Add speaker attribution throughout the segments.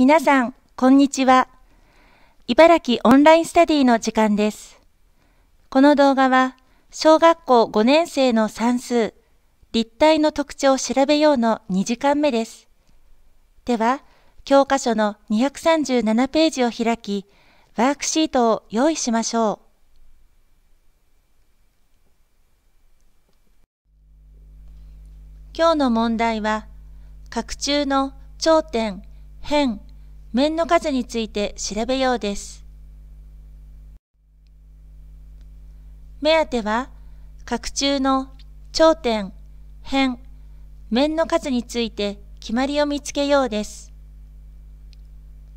Speaker 1: 皆さん、こんにちは。茨城オンラインスタディの時間です。この動画は、小学校5年生の算数、立体の特徴を調べようの2時間目です。では、教科書の237ページを開き、ワークシートを用意しましょう。今日の問題は、角柱の頂点、辺、面の数について調べようです。目当ては、角柱の頂点、辺、面の数について決まりを見つけようです。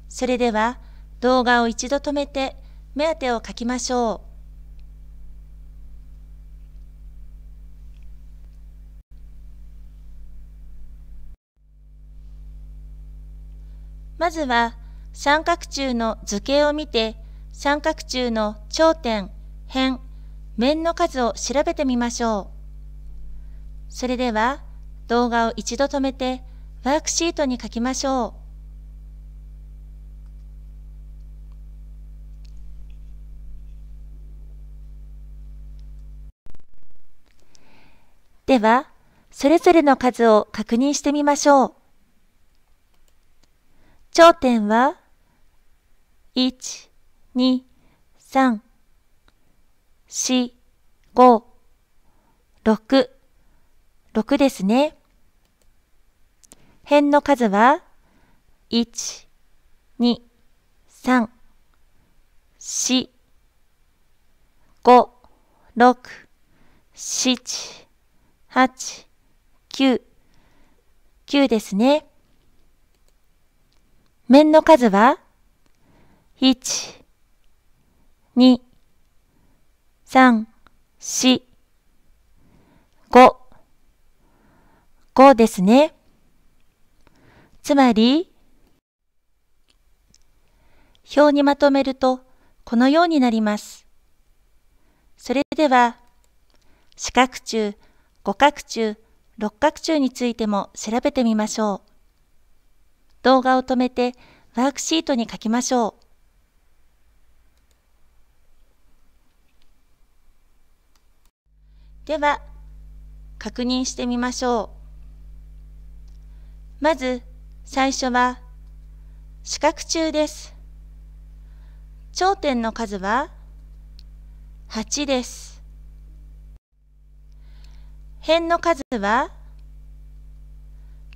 Speaker 1: それでは動画を一度止めて目当てを書きましょう。まずは三角柱の図形を見て三角柱の頂点、辺、面の数を調べてみましょう。それでは動画を一度止めてワークシートに書きましょう。では、それぞれの数を確認してみましょう。頂点は1、2、3、4、5、6、6ですね。辺の数は1、2、3、4、5、6、7、8、9、9ですね。面の数は、1、2、3、4、5、5ですね。つまり、表にまとめるとこのようになります。それでは、四角柱、五角柱、六角柱についても調べてみましょう。動画を止めてワークシートに書きましょう。では、確認してみましょう。まず、最初は、四角中です。頂点の数は、8です。辺の数は、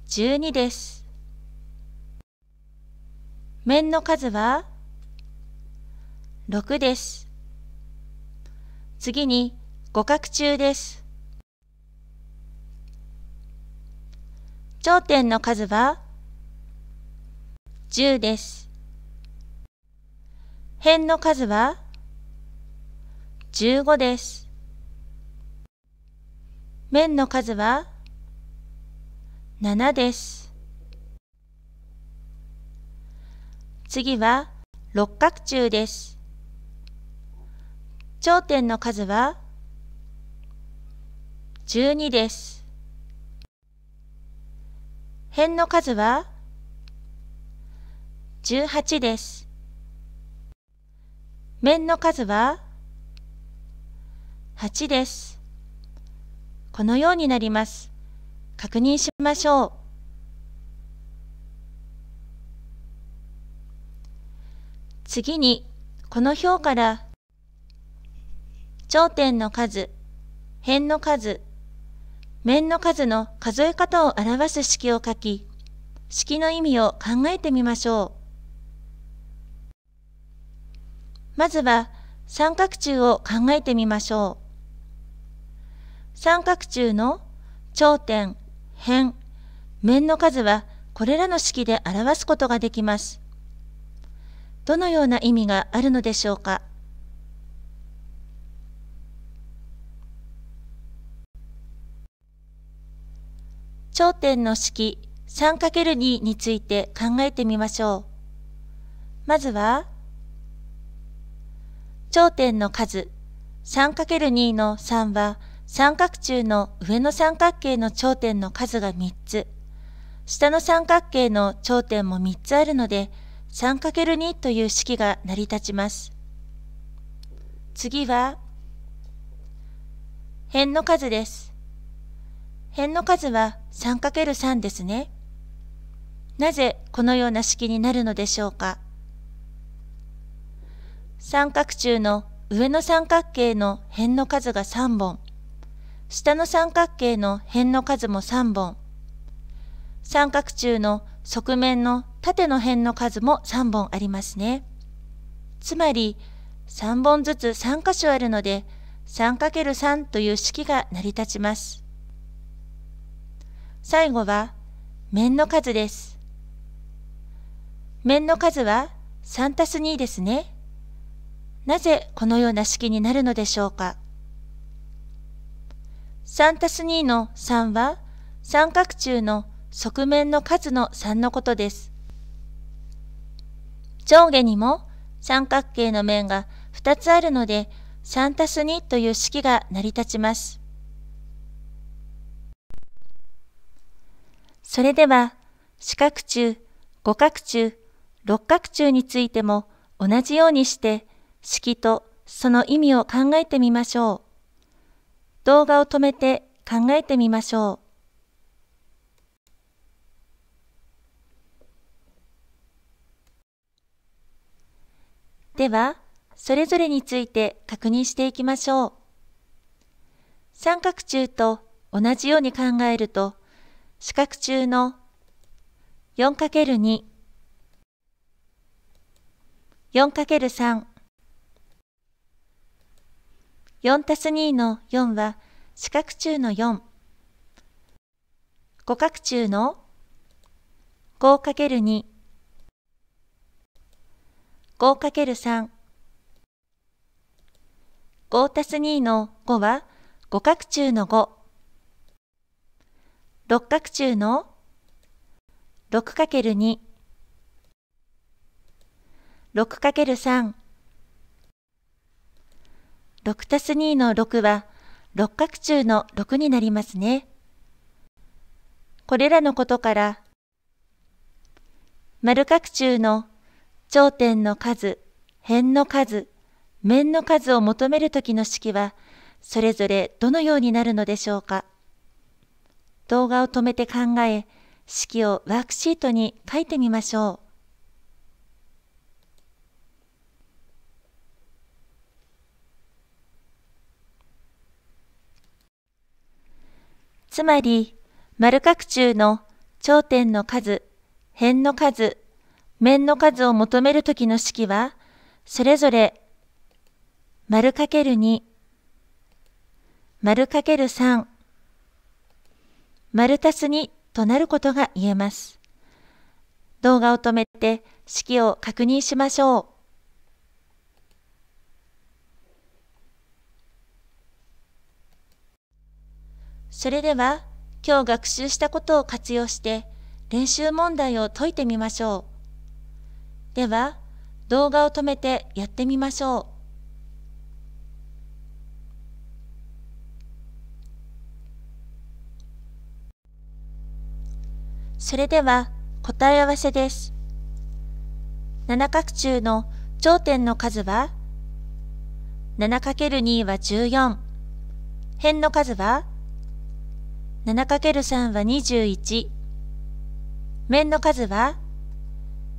Speaker 1: 12です。面の数は6です。次に五角中です。頂点の数は10です。辺の数は15です。面の数は7です。次は六角柱です。頂点の数は12です。辺の数は18です。面の数は8です。このようになります。確認しましょう。次に、この表から、頂点の数、辺の数、面の数の数え方を表す式を書き、式の意味を考えてみましょう。まずは、三角柱を考えてみましょう。三角柱の頂点、辺、面の数はこれらの式で表すことができます。どのような意味があるのでしょうか頂点の式 3×2 について考えてみましょう。まずは、頂点の数 3×2 の3は三角柱の上の三角形の頂点の数が3つ、下の三角形の頂点も3つあるので、3×2 という式が成り立ちます。次は、辺の数です。辺の数は 3×3 ですね。なぜこのような式になるのでしょうか。三角柱の上の三角形の辺の数が3本、下の三角形の辺の数も3本、三角柱の側面の縦の辺の数も3本ありますね。つまり3本ずつ3箇所あるので 3×3 という式が成り立ちます。最後は面の数です。面の数は3 2ですね。なぜこのような式になるのでしょうか。3 2の3は三角柱の側面の数の3のことです。上下にも三角形の面が2つあるので 3+2 という式が成り立ちます。それでは四角柱、五角柱、六角柱についても同じようにして式とその意味を考えてみましょう。動画を止めて考えてみましょう。では、それぞれについて確認していきましょう。三角柱と同じように考えると、四角柱の 4×2、4×3、4たす2の4は四角柱の4。五角柱の 5×2 5×3 5たす2の5は五角柱の5六角中の 6×2 6×3 6たす2の6は六角柱の6になりますね。これらのことから、丸角柱の頂点の数、辺の数、面の数を求めるときの式は、それぞれどのようになるのでしょうか。動画を止めて考え、式をワークシートに書いてみましょう。つまり、丸角柱の頂点の数、辺の数、面の数を求めるときの式は、それぞれ、丸かける2、丸かける3、丸足す2となることが言えます。動画を止めて式を確認しましょう。それでは、今日学習したことを活用して練習問題を解いてみましょう。では、動画を止めてやってみましょう。それでは、答え合わせです。7角柱の頂点の数は 7×2 は14。辺の数は 7×3 は21。面の数は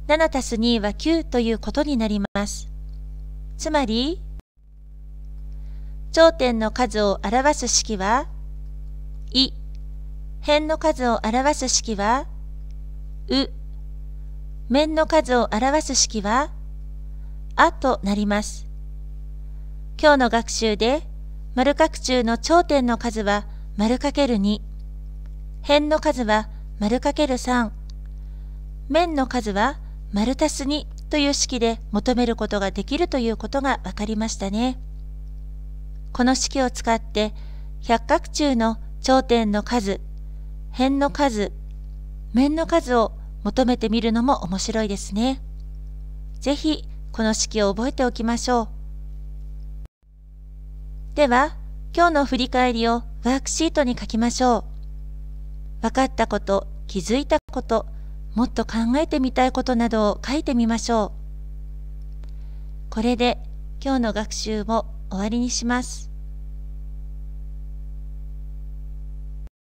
Speaker 1: 7たす2は9ということになります。つまり、頂点の数を表す式は、い、辺の数を表す式は、う、面の数を表す式は、あとなります。今日の学習で、丸角柱の頂点の数は丸かける2、辺の数は丸かける3、面の数はマルタス2という式で求めることができるということが分かりましたね。この式を使って百角柱の頂点の数、辺の数、面の数を求めてみるのも面白いですね。ぜひこの式を覚えておきましょう。では今日の振り返りをワークシートに書きましょう。分かったこと、気づいたこと、もっと考えてみたいことなどを書いてみましょう。これで今日の学習を終わりにします。